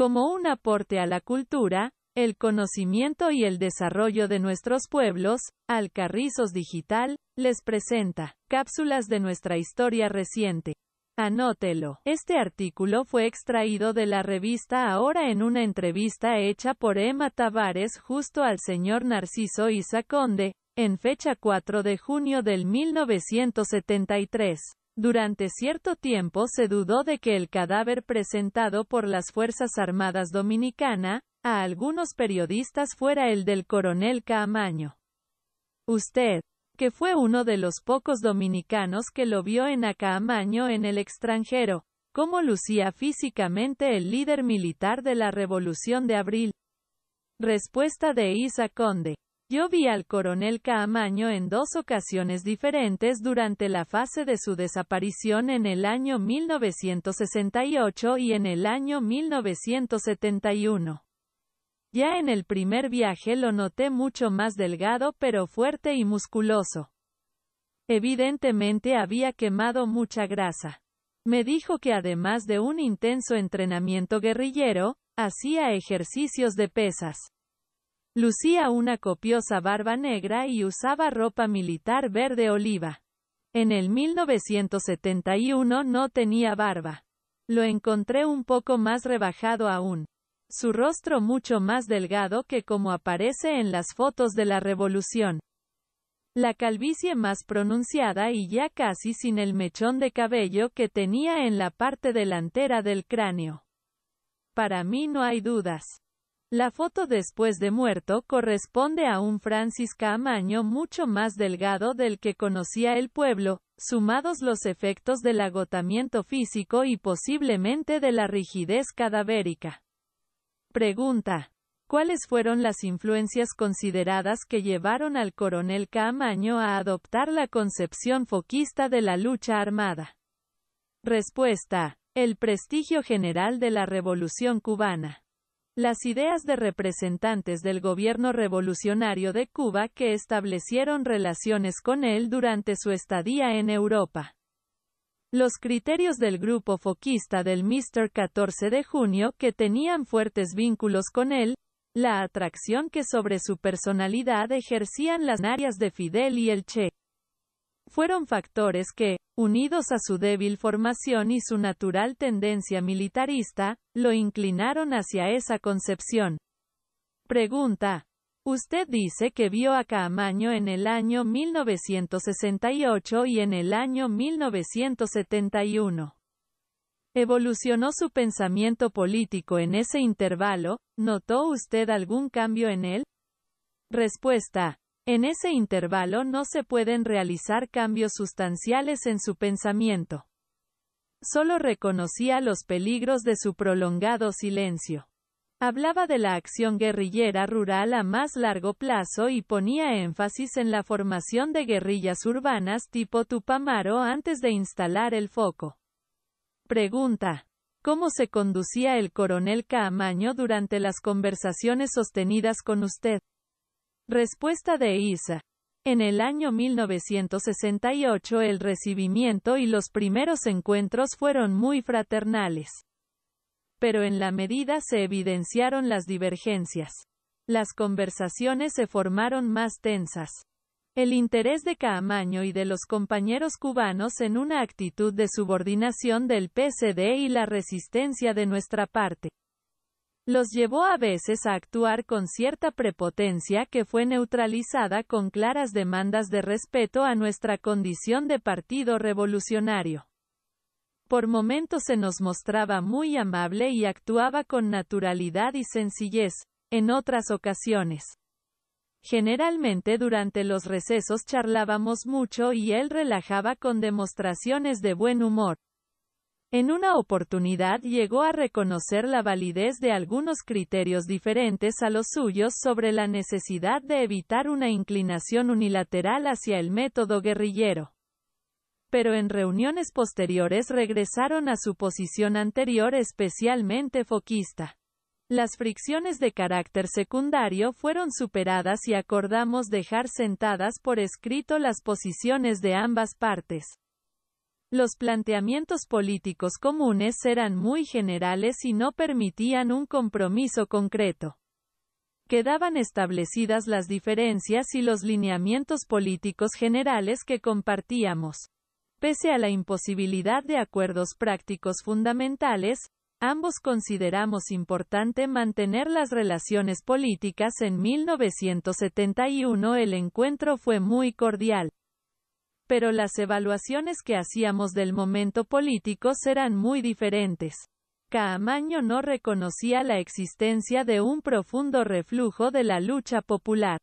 como un aporte a la cultura, el conocimiento y el desarrollo de nuestros pueblos, Alcarrizos Digital, les presenta cápsulas de nuestra historia reciente. Anótelo. Este artículo fue extraído de la revista Ahora en una entrevista hecha por Emma Tavares justo al señor Narciso Isaconde, en fecha 4 de junio del 1973. Durante cierto tiempo se dudó de que el cadáver presentado por las Fuerzas Armadas Dominicana, a algunos periodistas fuera el del coronel Caamaño. Usted, que fue uno de los pocos dominicanos que lo vio en Caamaño en el extranjero, cómo lucía físicamente el líder militar de la Revolución de Abril. Respuesta de Isa Conde. Yo vi al coronel Caamaño en dos ocasiones diferentes durante la fase de su desaparición en el año 1968 y en el año 1971. Ya en el primer viaje lo noté mucho más delgado pero fuerte y musculoso. Evidentemente había quemado mucha grasa. Me dijo que además de un intenso entrenamiento guerrillero, hacía ejercicios de pesas. Lucía una copiosa barba negra y usaba ropa militar verde oliva. En el 1971 no tenía barba. Lo encontré un poco más rebajado aún. Su rostro mucho más delgado que como aparece en las fotos de la revolución. La calvicie más pronunciada y ya casi sin el mechón de cabello que tenía en la parte delantera del cráneo. Para mí no hay dudas. La foto después de muerto corresponde a un Francis Camaño mucho más delgado del que conocía el pueblo, sumados los efectos del agotamiento físico y posiblemente de la rigidez cadavérica. Pregunta. ¿Cuáles fueron las influencias consideradas que llevaron al coronel Camaño a adoptar la concepción foquista de la lucha armada? Respuesta. El prestigio general de la Revolución cubana. Las ideas de representantes del gobierno revolucionario de Cuba que establecieron relaciones con él durante su estadía en Europa. Los criterios del grupo foquista del Mr. 14 de junio que tenían fuertes vínculos con él, la atracción que sobre su personalidad ejercían las áreas de Fidel y el Che fueron factores que, unidos a su débil formación y su natural tendencia militarista, lo inclinaron hacia esa concepción. Pregunta. Usted dice que vio a Caamaño en el año 1968 y en el año 1971. ¿Evolucionó su pensamiento político en ese intervalo? ¿Notó usted algún cambio en él? Respuesta. En ese intervalo no se pueden realizar cambios sustanciales en su pensamiento. Solo reconocía los peligros de su prolongado silencio. Hablaba de la acción guerrillera rural a más largo plazo y ponía énfasis en la formación de guerrillas urbanas tipo Tupamaro antes de instalar el foco. Pregunta. ¿Cómo se conducía el coronel Caamaño durante las conversaciones sostenidas con usted? Respuesta de ISA. En el año 1968 el recibimiento y los primeros encuentros fueron muy fraternales. Pero en la medida se evidenciaron las divergencias. Las conversaciones se formaron más tensas. El interés de Caamaño y de los compañeros cubanos en una actitud de subordinación del PCD y la resistencia de nuestra parte los llevó a veces a actuar con cierta prepotencia que fue neutralizada con claras demandas de respeto a nuestra condición de partido revolucionario. Por momentos se nos mostraba muy amable y actuaba con naturalidad y sencillez, en otras ocasiones. Generalmente durante los recesos charlábamos mucho y él relajaba con demostraciones de buen humor. En una oportunidad llegó a reconocer la validez de algunos criterios diferentes a los suyos sobre la necesidad de evitar una inclinación unilateral hacia el método guerrillero. Pero en reuniones posteriores regresaron a su posición anterior especialmente foquista. Las fricciones de carácter secundario fueron superadas y acordamos dejar sentadas por escrito las posiciones de ambas partes. Los planteamientos políticos comunes eran muy generales y no permitían un compromiso concreto. Quedaban establecidas las diferencias y los lineamientos políticos generales que compartíamos. Pese a la imposibilidad de acuerdos prácticos fundamentales, ambos consideramos importante mantener las relaciones políticas. En 1971 el encuentro fue muy cordial pero las evaluaciones que hacíamos del momento político serán muy diferentes. Caamaño no reconocía la existencia de un profundo reflujo de la lucha popular.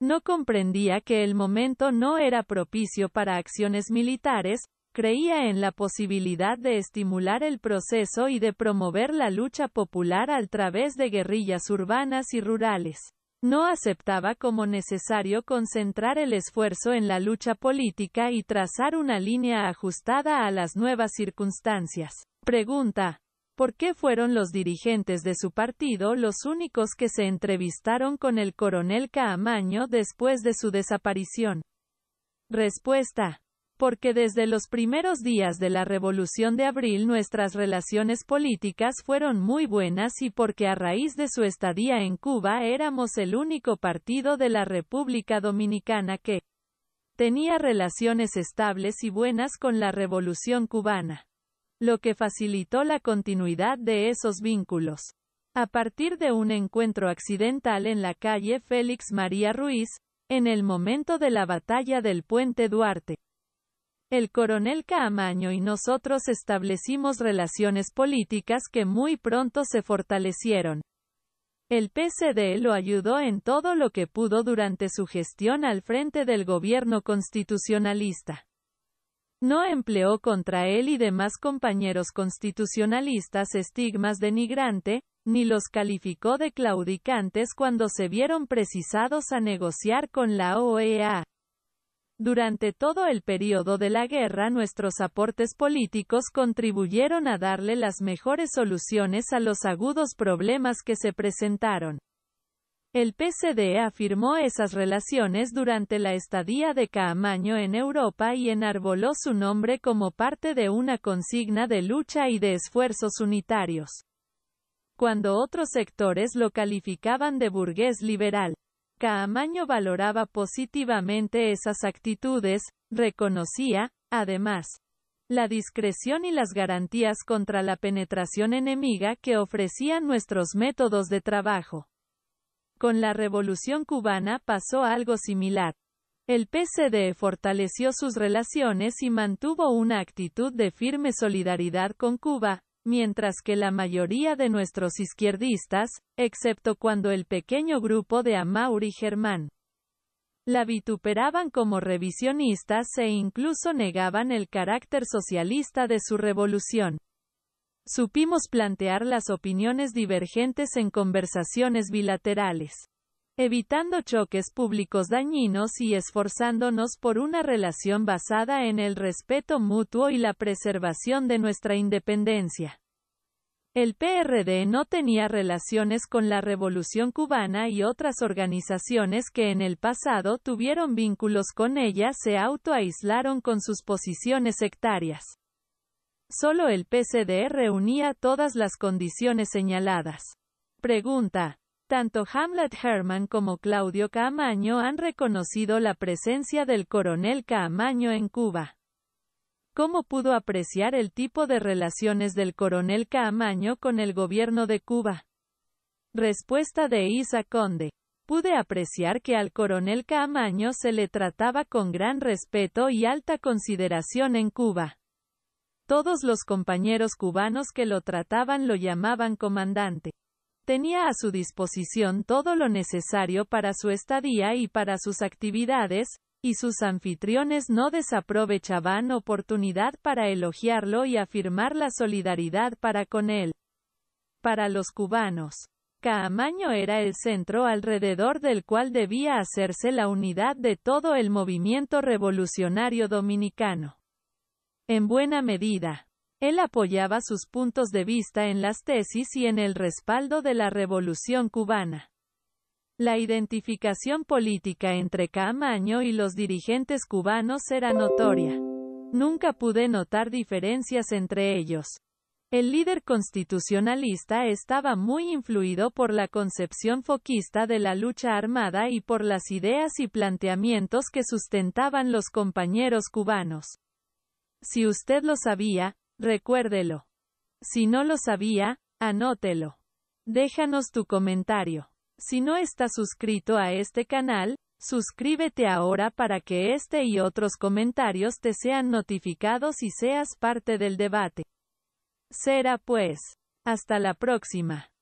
No comprendía que el momento no era propicio para acciones militares, creía en la posibilidad de estimular el proceso y de promover la lucha popular a través de guerrillas urbanas y rurales. No aceptaba como necesario concentrar el esfuerzo en la lucha política y trazar una línea ajustada a las nuevas circunstancias. Pregunta. ¿Por qué fueron los dirigentes de su partido los únicos que se entrevistaron con el coronel Caamaño después de su desaparición? Respuesta porque desde los primeros días de la Revolución de Abril nuestras relaciones políticas fueron muy buenas y porque a raíz de su estadía en Cuba éramos el único partido de la República Dominicana que tenía relaciones estables y buenas con la Revolución cubana, lo que facilitó la continuidad de esos vínculos. A partir de un encuentro accidental en la calle Félix María Ruiz, en el momento de la batalla del puente Duarte, el coronel Caamaño y nosotros establecimos relaciones políticas que muy pronto se fortalecieron. El PCD lo ayudó en todo lo que pudo durante su gestión al frente del gobierno constitucionalista. No empleó contra él y demás compañeros constitucionalistas estigmas denigrante, ni los calificó de claudicantes cuando se vieron precisados a negociar con la OEA. Durante todo el periodo de la guerra nuestros aportes políticos contribuyeron a darle las mejores soluciones a los agudos problemas que se presentaron. El PCD afirmó esas relaciones durante la estadía de Caamaño en Europa y enarboló su nombre como parte de una consigna de lucha y de esfuerzos unitarios. Cuando otros sectores lo calificaban de burgués liberal, Amaño valoraba positivamente esas actitudes, reconocía, además, la discreción y las garantías contra la penetración enemiga que ofrecían nuestros métodos de trabajo. Con la Revolución cubana pasó algo similar. El PCD fortaleció sus relaciones y mantuvo una actitud de firme solidaridad con Cuba, mientras que la mayoría de nuestros izquierdistas, excepto cuando el pequeño grupo de Amauri Germán, la vituperaban como revisionistas e incluso negaban el carácter socialista de su revolución. Supimos plantear las opiniones divergentes en conversaciones bilaterales evitando choques públicos dañinos y esforzándonos por una relación basada en el respeto mutuo y la preservación de nuestra independencia. El PRD no tenía relaciones con la Revolución cubana y otras organizaciones que en el pasado tuvieron vínculos con ella se autoaislaron con sus posiciones sectarias. Solo el PCD reunía todas las condiciones señaladas. Pregunta. Tanto Hamlet Herman como Claudio Camaño han reconocido la presencia del coronel Camaño en Cuba. ¿Cómo pudo apreciar el tipo de relaciones del coronel Camaño con el gobierno de Cuba? Respuesta de Isa Conde. Pude apreciar que al coronel Camaño se le trataba con gran respeto y alta consideración en Cuba. Todos los compañeros cubanos que lo trataban lo llamaban comandante. Tenía a su disposición todo lo necesario para su estadía y para sus actividades, y sus anfitriones no desaprovechaban oportunidad para elogiarlo y afirmar la solidaridad para con él. Para los cubanos, Caamaño era el centro alrededor del cual debía hacerse la unidad de todo el movimiento revolucionario dominicano. En buena medida, él apoyaba sus puntos de vista en las tesis y en el respaldo de la revolución cubana. La identificación política entre Camaño y los dirigentes cubanos era notoria. Nunca pude notar diferencias entre ellos. El líder constitucionalista estaba muy influido por la concepción foquista de la lucha armada y por las ideas y planteamientos que sustentaban los compañeros cubanos. Si usted lo sabía, Recuérdelo. Si no lo sabía, anótelo. Déjanos tu comentario. Si no estás suscrito a este canal, suscríbete ahora para que este y otros comentarios te sean notificados y seas parte del debate. Será pues. Hasta la próxima.